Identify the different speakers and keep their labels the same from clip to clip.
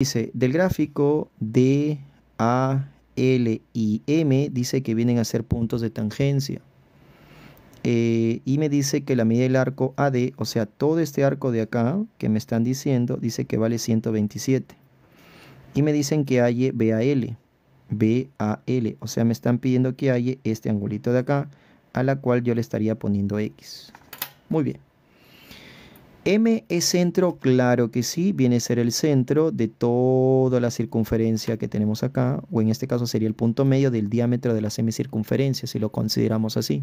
Speaker 1: Dice, del gráfico D, A, L y M, dice que vienen a ser puntos de tangencia. Eh, y me dice que la medida del arco AD, o sea, todo este arco de acá que me están diciendo, dice que vale 127. Y me dicen que halle BAL, BAL, o sea, me están pidiendo que halle este angulito de acá, a la cual yo le estaría poniendo X. Muy bien. M es centro, claro que sí, viene a ser el centro de toda la circunferencia que tenemos acá, o en este caso sería el punto medio del diámetro de la semicircunferencia, si lo consideramos así.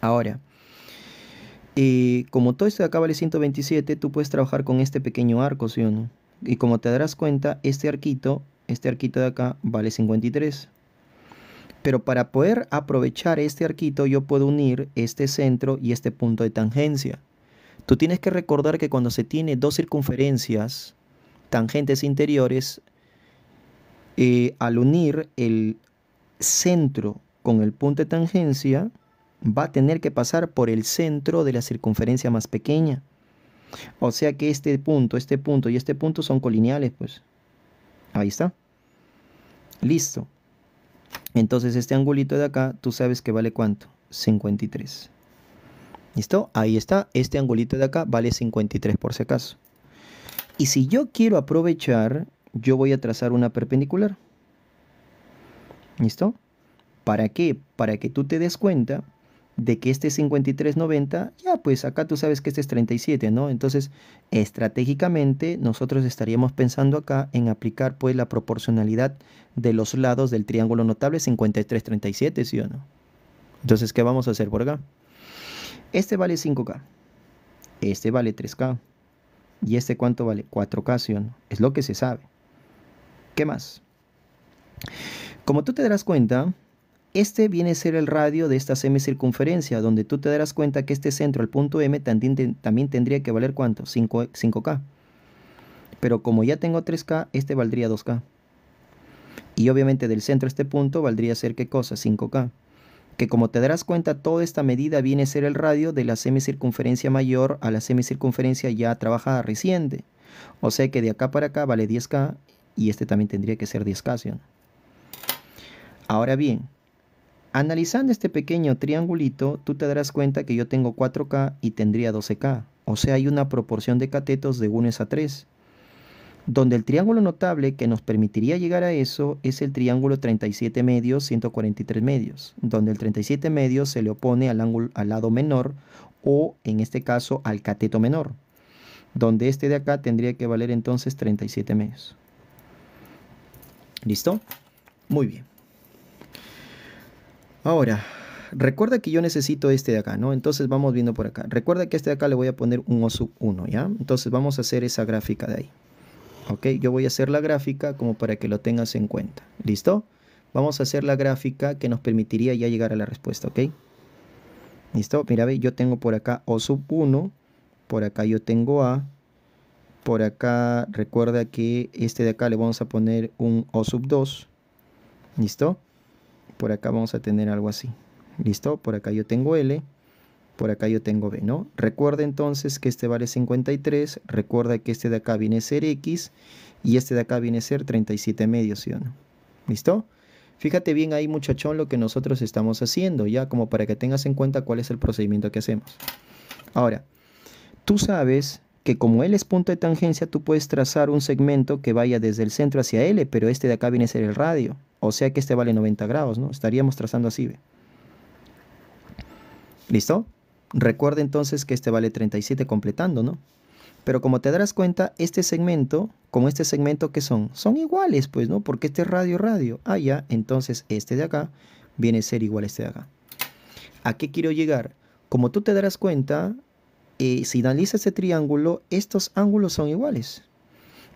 Speaker 1: Ahora, eh, como todo esto de acá vale 127, tú puedes trabajar con este pequeño arco, ¿sí o Y como te darás cuenta, este arquito, este arquito de acá vale 53. Pero para poder aprovechar este arquito, yo puedo unir este centro y este punto de tangencia. Tú tienes que recordar que cuando se tiene dos circunferencias, tangentes interiores, eh, al unir el centro con el punto de tangencia, va a tener que pasar por el centro de la circunferencia más pequeña. O sea que este punto, este punto y este punto son colineales, pues. Ahí está. Listo. Entonces este angulito de acá, tú sabes que vale cuánto? 53. ¿Listo? Ahí está. Este angulito de acá vale 53 por si acaso. Y si yo quiero aprovechar, yo voy a trazar una perpendicular. ¿Listo? ¿Para qué? Para que tú te des cuenta de que este 53.90, ya pues acá tú sabes que este es 37, ¿no? Entonces, estratégicamente nosotros estaríamos pensando acá en aplicar pues la proporcionalidad de los lados del triángulo notable 53.37, ¿sí o no? Entonces, ¿qué vamos a hacer por acá? Este vale 5K. Este vale 3K. ¿Y este cuánto vale? 4K, ¿sí no? Es lo que se sabe. ¿Qué más? Como tú te darás cuenta, este viene a ser el radio de esta semicircunferencia, donde tú te darás cuenta que este centro, el punto M, también, tendría que valer cuánto? 5, 5K. Pero como ya tengo 3K, este valdría 2K. Y obviamente del centro a este punto valdría ser qué cosa? 5K que como te darás cuenta, toda esta medida viene a ser el radio de la semicircunferencia mayor a la semicircunferencia ya trabajada reciente. O sea que de acá para acá vale 10K y este también tendría que ser 10K. Ahora bien, analizando este pequeño triangulito, tú te darás cuenta que yo tengo 4K y tendría 12K. O sea, hay una proporción de catetos de 1 a 3 donde el triángulo notable que nos permitiría llegar a eso es el triángulo 37 medios 143 medios, donde el 37 medios se le opone al, ángulo, al lado menor o en este caso al cateto menor, donde este de acá tendría que valer entonces 37 medios. ¿Listo? Muy bien. Ahora, recuerda que yo necesito este de acá, ¿no? Entonces vamos viendo por acá. Recuerda que este de acá le voy a poner un O sub 1, ¿ya? Entonces vamos a hacer esa gráfica de ahí. Ok, yo voy a hacer la gráfica como para que lo tengas en cuenta. ¿Listo? Vamos a hacer la gráfica que nos permitiría ya llegar a la respuesta, ¿ok? ¿Listo? Mira, ve, yo tengo por acá O sub 1, por acá yo tengo A, por acá recuerda que este de acá le vamos a poner un O sub 2, ¿listo? Por acá vamos a tener algo así, ¿listo? Por acá yo tengo L, por acá yo tengo B, ¿no? Recuerda entonces que este vale 53, recuerda que este de acá viene a ser X y este de acá viene a ser 37 medios, ¿sí o no? ¿Listo? Fíjate bien ahí muchachón lo que nosotros estamos haciendo, ya como para que tengas en cuenta cuál es el procedimiento que hacemos. Ahora, tú sabes que como L es punto de tangencia, tú puedes trazar un segmento que vaya desde el centro hacia L, pero este de acá viene a ser el radio, o sea que este vale 90 grados, ¿no? Estaríamos trazando así, b. ¿Listo? Recuerda entonces que este vale 37 completando, ¿no? Pero como te darás cuenta, este segmento, como este segmento que son, son iguales, pues, ¿no? Porque este radio, radio. Ah, ya, entonces este de acá viene a ser igual a este de acá. ¿A qué quiero llegar? Como tú te darás cuenta, eh, si analiza este triángulo, estos ángulos son iguales.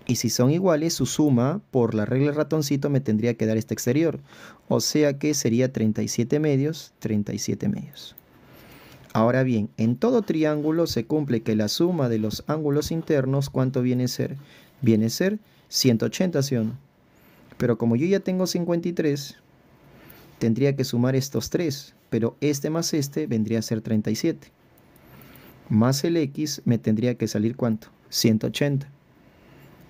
Speaker 1: Y si son iguales, su suma por la regla ratoncito me tendría que dar este exterior. O sea que sería 37 medios, 37 medios. Ahora bien, en todo triángulo se cumple que la suma de los ángulos internos, ¿cuánto viene a ser? Viene a ser 180, ¿sí o no? Pero como yo ya tengo 53, tendría que sumar estos tres, pero este más este vendría a ser 37. Más el x me tendría que salir cuánto? 180.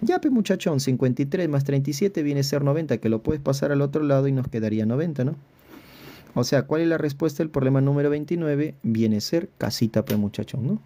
Speaker 1: Ya, pues muchachón, 53 más 37 viene a ser 90, que lo puedes pasar al otro lado y nos quedaría 90, ¿no? O sea, ¿cuál es la respuesta del problema número 29? Viene a ser casita, pues muchachos, ¿no?